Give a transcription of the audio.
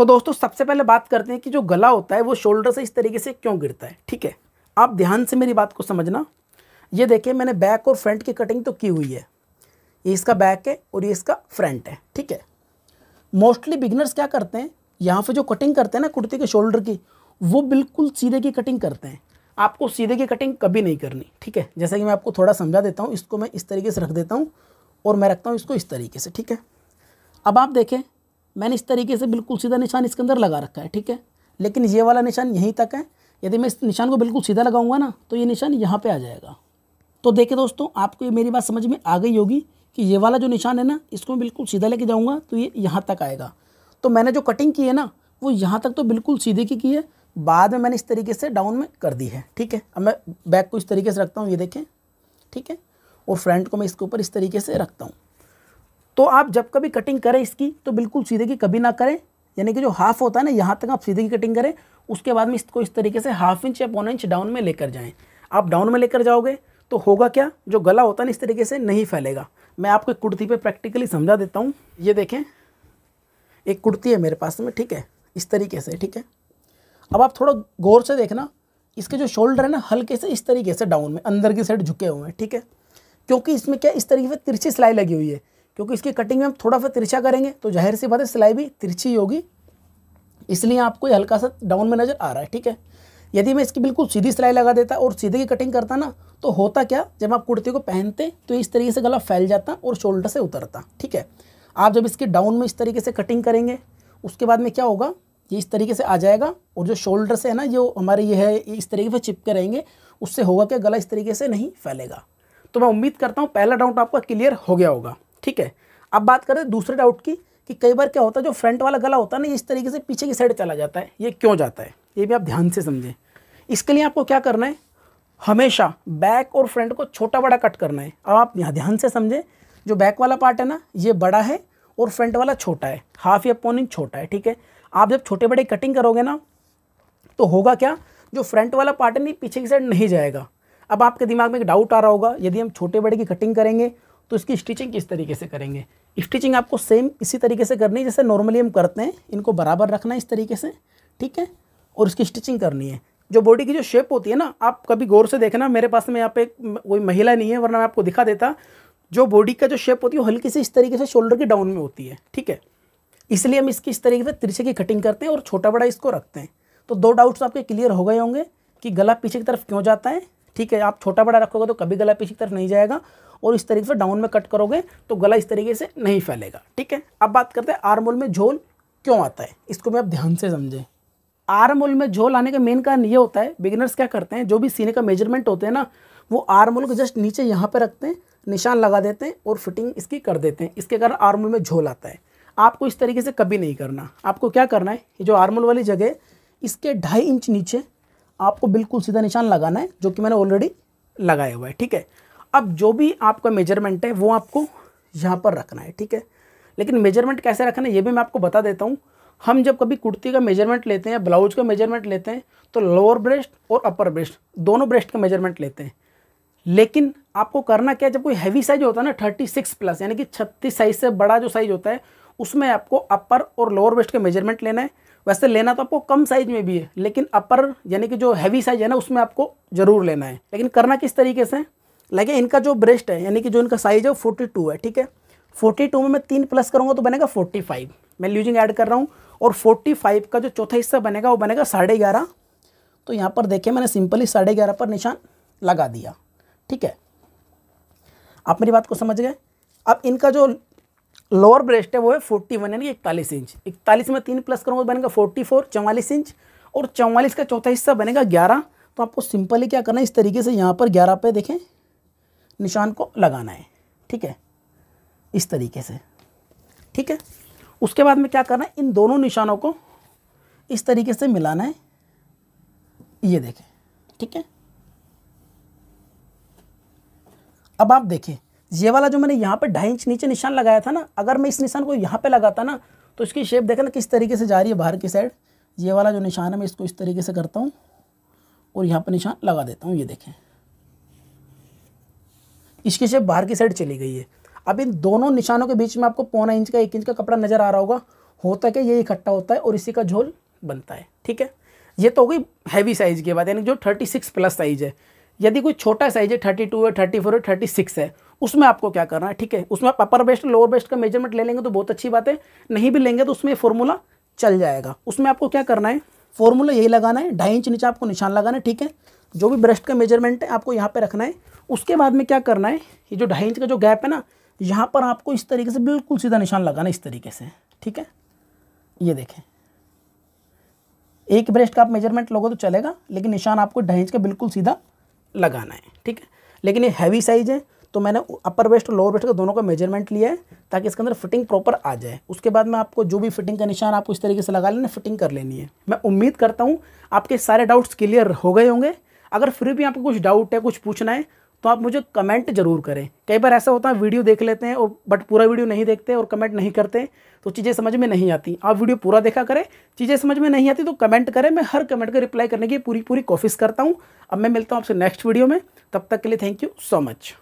तो दोस्तों सबसे पहले बात करते हैं कि जो गला होता है वो शोल्डर से इस तरीके से क्यों गिरता है ठीक है आप ध्यान से मेरी बात को समझना ये देखिए मैंने बैक और फ्रंट की कटिंग तो की हुई है ये इसका बैक है और ये इसका फ्रंट है ठीक है मोस्टली बिगनर्स क्या करते हैं यहाँ पर जो कटिंग करते हैं ना कुर्ती के शोल्डर की वो बिल्कुल सीधे की कटिंग करते हैं आपको सीधे की कटिंग कभी नहीं करनी ठीक है जैसा कि मैं आपको थोड़ा समझा देता हूँ इसको मैं इस तरीके से रख देता हूँ और मैं रखता हूँ इसको इस तरीके से ठीक है अब आप देखें मैंने इस तरीके से बिल्कुल सीधा निशान इसके अंदर लगा रखा है ठीक है लेकिन ये वाला निशान यहीं तक है यदि मैं इस निशान को बिल्कुल सीधा लगाऊंगा ना तो ये निशान यहाँ पे आ जाएगा तो देखिए दोस्तों आपको ये मेरी बात समझ में आ गई होगी कि ये वाला जो निशान है ना इसको मैं बिल्कुल सीधा लेके जाऊँगा तो ये यहाँ तक आएगा तो मैंने जो कटिंग की है ना वो यहाँ तक तो बिल्कुल सीधे की की है बाद में मैंने इस तरीके से डाउन में कर दी है ठीक है अब मैं बैक को इस तरीके से रखता हूँ ये देखें ठीक है और फ्रंट को मैं इसके ऊपर इस तरीके से रखता हूँ तो आप जब कभी कटिंग करें इसकी तो बिल्कुल सीधे की कभी ना करें यानी कि जो हाफ होता है ना यहाँ तक आप सीधे की कटिंग करें उसके बाद में इसको इस तरीके से हाफ इंच या पौन इंच डाउन में लेकर जाएँ आप डाउन में लेकर जाओगे तो होगा क्या जो गला होता है ना इस तरीके से नहीं फैलेगा मैं आपको कुर्ती पर प्रैक्टिकली समझा देता हूँ ये देखें एक कुर्ती है मेरे पास में ठीक है इस तरीके से ठीक है अब आप थोड़ा गौर से देखना इसके जो शोल्डर है ना हल्के से इस तरीके से डाउन में अंदर की साइड झुके हुए हैं ठीक है क्योंकि इसमें क्या इस तरीके से तिरछी सिलाई लगी हुई है क्योंकि इसकी कटिंग में हम थोड़ा सा तिरछा करेंगे तो जाहिर सी बात है सिलाई भी तिरछी होगी इसलिए आपको ये हल्का सा डाउन में नज़र आ रहा है ठीक है यदि मैं इसकी बिल्कुल सीधी सिलाई लगा देता और सीधे की कटिंग करता ना तो होता क्या जब आप कुर्ती को पहनते तो इस तरीके से गला फैल जाता और शोल्डर से उतरता ठीक है आप जब इसके डाउन में इस तरीके से कटिंग करेंगे उसके बाद में क्या होगा ये इस तरीके से आ जाएगा और जो शोल्डर से है ना जो हमारे ये है ये इस तरीके से चिपके रहेंगे उससे होगा क्या गला इस तरीके से नहीं फैलेगा तो मैं उम्मीद करता हूँ पहला डाउट आपका क्लियर हो गया होगा ठीक है अब बात करें दूसरे डाउट की कि कई बार क्या होता है जो फ्रंट वाला गला होता है ना इस तरीके से पीछे की साइड चला जाता है ये क्यों जाता है ये भी आप ध्यान से समझें इसके लिए आपको क्या करना है हमेशा बैक और फ्रंट को छोटा बड़ा कट करना है अब आप यहाँ ध्यान से समझें जो बैक वाला पार्ट है ना ये बड़ा है और फ्रंट वाला छोटा है हाफ या पौन इंच छोटा है ठीक है आप जब छोटे बड़े कटिंग करोगे ना तो होगा क्या जो फ्रंट वाला पार्ट है नहीं पीछे की साइड नहीं जाएगा अब आपके दिमाग में एक डाउट आ रहा होगा यदि हम छोटे बड़े की कटिंग करेंगे तो इसकी स्टिचिंग किस तरीके से करेंगे स्टिचिंग आपको सेम इसी तरीके से करनी है जैसे नॉर्मली हम करते हैं इनको बराबर रखना है इस तरीके से ठीक है और इसकी स्टिचिंग करनी है जो बॉडी की जो शेप होती है ना आप कभी गौर से देखना मेरे पास में यहाँ पे कोई महिला नहीं है वरना मैं आपको दिखा देता जो बॉडी का जो शेप होती है वो हल्की सी इस तरीके से शोल्डर के डाउन में होती है ठीक है इसलिए हम इसकी इस तरीके से तिरछे की कटिंग करते हैं और छोटा बड़ा इसको रखते हैं तो दो डाउट्स आपके क्लियर हो गए होंगे कि गला पीछे की तरफ क्यों जाता है ठीक है आप छोटा बड़ा रखोगे तो कभी गला पीछे की तरफ नहीं जाएगा और इस तरीके से डाउन में कट करोगे तो गला इस तरीके से नहीं फैलेगा ठीक है अब बात करते हैं आर्मोल में झोल क्यों आता है इसको भी आप ध्यान से समझें आर्मोल में झोल आने का मेन कारण ये होता है बिगिनर्स क्या करते हैं जो भी सीने का मेजरमेंट होते हैं ना वो आर्मोल को जस्ट नीचे यहाँ पर रखते हैं निशान लगा देते हैं और फिटिंग इसकी कर देते हैं इसके कारण आर्मोल में झोल आता है आपको इस तरीके से कभी नहीं करना आपको क्या करना है ये जो आर्मोल वाली जगह इसके ढाई इंच नीचे आपको बिल्कुल सीधा निशान लगाना है जो कि मैंने ऑलरेडी लगाया हुआ है ठीक है अब जो भी आपका मेजरमेंट है वो आपको यहाँ पर रखना है ठीक है लेकिन मेजरमेंट कैसे रखना है ये भी मैं आपको बता देता हूँ हम जब कभी कुर्ती का मेजरमेंट लेते हैं ब्लाउज का मेजरमेंट लेते हैं तो लोअर ब्रेस्ट और अपर ब्रेस्ट दोनों ब्रेस्ट का मेजरमेंट लेते हैं लेकिन आपको करना क्या है जब कोई हैवी साइज होता है ना थर्टी सिक्स प्लस यानी कि छत्तीस साइज से बड़ा जो साइज होता है उसमें आपको अपर और लोअर वेस्ट के मेजरमेंट लेना है वैसे लेना तो आपको कम साइज में भी है लेकिन अपर यानी कि जो हैवी साइज है ना उसमें आपको ज़रूर लेना है लेकिन करना किस तरीके से लगे इनका जो ब्रेस्ट है यानी कि जो इनका साइज है वो फोर्टी टू है ठीक है फोर्टी टू में मैं तीन प्लस करूँगा तो बनेगा फोर्टी फाइव मैं ल्यूजिंग ऐड कर रहा हूँ और फोर्टी फाइव का जो चौथा हिस्सा बनेगा वो बनेगा साढ़े ग्यारह तो यहाँ पर देखिए मैंने सिंपली साढ़े ग्यारह पर निशान लगा दिया ठीक है आप मेरी बात को समझ गए अब इनका जो लोअर ब्रेस्ट है वो है फोर्टी वन यानी इकतालीस इंच इकतालीस में तीन प्लस करूँगा तो बनेगा फोर्टी फोर चौवालीस इंच और चवालीस का चौथा हिस्सा बनेगा ग्यारह तो आपको सिंपली क्या करना है इस तरीके से यहाँ पर ग्यारह पे देखें निशान को लगाना है ठीक है इस तरीके से ठीक है उसके बाद में क्या करना है इन दोनों निशानों को इस तरीके से मिलाना है ये देखें ठीक है अब आप देखें ये वाला जो मैंने यहाँ पे ढाई इंच नीचे निशान लगाया था ना अगर मैं इस निशान को यहाँ पे लगाता ना तो इसकी शेप देखा ना किस तरीके से जा रही है बाहर की साइड ये वाला जो निशान है मैं इसको इस तरीके से करता हूँ और यहाँ पर निशान लगा देता हूँ ये देखें इसकी शेप बाहर की साइड चली गई है अब इन दोनों निशानों के बीच में आपको पौना इंच का एक इंच का कपड़ा नज़र आ रहा होगा होता है ये इकट्ठा होता है और इसी का झोल बनता है ठीक है ये तो हो गई हैवी साइज़ की बात यानी जो थर्टी सिक्स प्लस साइज़ है यदि कोई छोटा साइज है थर्टी टू है थर्टी फोर है थर्टी सिक्स है उसमें आपको क्या करना है ठीक है उसमें आप अपर बेस्ट लोअर बेस्ट का मेजरमेंट ले लेंगे तो बहुत अच्छी बात है नहीं भी लेंगे तो उसमें फॉर्मूला चल जाएगा उसमें आपको क्या करना है फॉर्मूला यही लगाना है ढाई इंच नीचे आपको निशान लगाना है ठीक है जो भी ब्रेस्ट का मेजरमेंट है आपको यहाँ पर रखना है उसके बाद में क्या करना है ये जो ढाई इंच का जो गैप है ना यहाँ पर आपको इस तरीके से बिल्कुल सीधा निशान लगाना है इस तरीके से ठीक है ये देखें एक ब्रेस्ट का आप मेजरमेंट लोगे तो चलेगा लेकिन निशान आपको ढाई इंच का बिल्कुल सीधा लगाना है ठीक है लेकिन ये हैवी साइज़ है तो मैंने अपर वेस्ट और लोअर वेस्ट का दोनों का मेजरमेंट लिया है ताकि इसके अंदर फिटिंग प्रॉपर आ जाए उसके बाद में आपको जो भी फिटिंग का निशान आपको इस तरीके से लगा लेना फिटिंग कर लेनी है मैं उम्मीद करता हूँ आपके सारे डाउट्स क्लियर हो गए होंगे अगर फिर भी आपको कुछ डाउट है कुछ पूछना है तो आप मुझे कमेंट जरूर करें कई बार ऐसा होता है वीडियो देख लेते हैं और बट पूरा वीडियो नहीं देखते और कमेंट नहीं करते तो चीज़ें समझ में नहीं आती आप वीडियो पूरा देखा करें चीज़ें समझ में नहीं आती तो कमेंट करें मैं हर कमेंट का रिप्लाई करने की पूरी पूरी कोशिश करता हूँ अब मैं मिलता हूँ आपसे नेक्स्ट वीडियो में तब तक के लिए थैंक यू सो मच